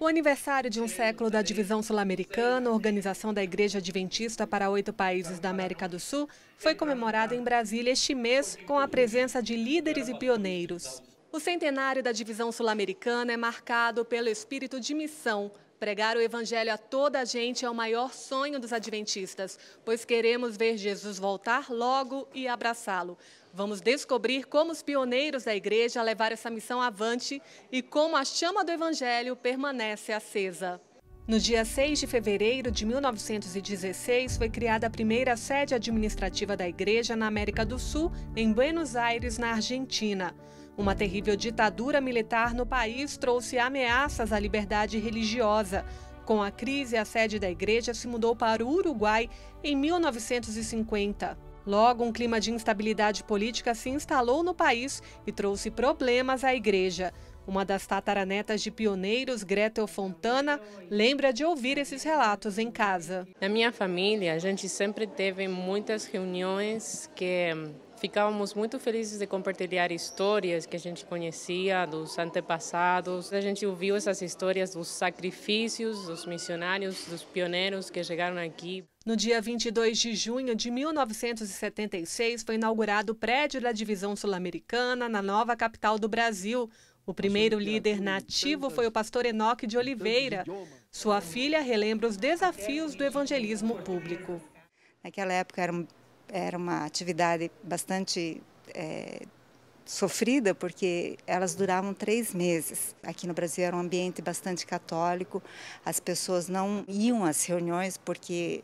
O aniversário de um século da divisão sul-americana, organização da Igreja Adventista para oito países da América do Sul, foi comemorado em Brasília este mês com a presença de líderes e pioneiros. O centenário da divisão sul-americana é marcado pelo espírito de missão, Pregar o Evangelho a toda a gente é o maior sonho dos adventistas, pois queremos ver Jesus voltar logo e abraçá-lo. Vamos descobrir como os pioneiros da igreja levaram essa missão avante e como a chama do Evangelho permanece acesa. No dia 6 de fevereiro de 1916, foi criada a primeira sede administrativa da igreja na América do Sul, em Buenos Aires, na Argentina. Uma terrível ditadura militar no país trouxe ameaças à liberdade religiosa. Com a crise, a sede da igreja se mudou para o Uruguai em 1950. Logo, um clima de instabilidade política se instalou no país e trouxe problemas à igreja. Uma das tataranetas de pioneiros, Gretel Fontana, lembra de ouvir esses relatos em casa. Na minha família, a gente sempre teve muitas reuniões que hum, ficávamos muito felizes de compartilhar histórias que a gente conhecia dos antepassados. A gente ouviu essas histórias dos sacrifícios dos missionários, dos pioneiros que chegaram aqui. No dia 22 de junho de 1976, foi inaugurado o prédio da Divisão Sul-Americana na nova capital do Brasil, o primeiro líder nativo foi o pastor Enoque de Oliveira. Sua filha relembra os desafios do evangelismo público. Naquela época era, era uma atividade bastante é, sofrida, porque elas duravam três meses. Aqui no Brasil era um ambiente bastante católico, as pessoas não iam às reuniões porque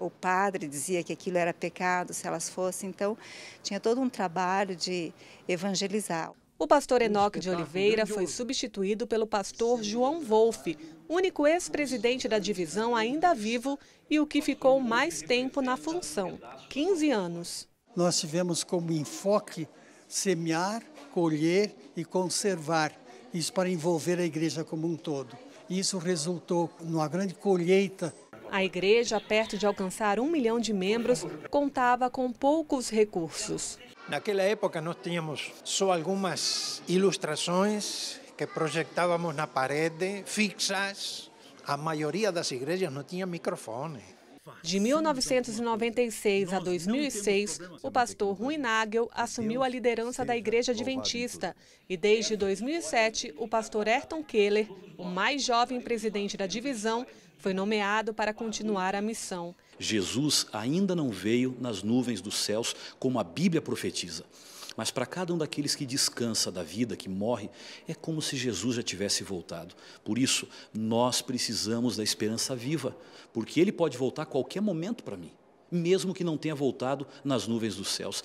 o padre dizia que aquilo era pecado se elas fossem. Então, tinha todo um trabalho de evangelizar. O pastor Enoque de Oliveira foi substituído pelo pastor João Wolff, único ex-presidente da divisão ainda vivo e o que ficou mais tempo na função, 15 anos. Nós tivemos como enfoque semear, colher e conservar, isso para envolver a igreja como um todo. Isso resultou numa grande colheita a igreja, perto de alcançar um milhão de membros, contava com poucos recursos. Naquela época, nós tínhamos só algumas ilustrações que projetávamos na parede, fixas. A maioria das igrejas não tinha microfone. De 1996 a 2006, o pastor Rui Nagel assumiu a liderança da Igreja Adventista e, desde 2007, o pastor Ayrton Keller, o mais jovem presidente da divisão, foi nomeado para continuar a missão. Jesus ainda não veio nas nuvens dos céus, como a Bíblia profetiza. Mas para cada um daqueles que descansa da vida, que morre, é como se Jesus já tivesse voltado. Por isso, nós precisamos da esperança viva, porque ele pode voltar a qualquer momento para mim, mesmo que não tenha voltado nas nuvens dos céus.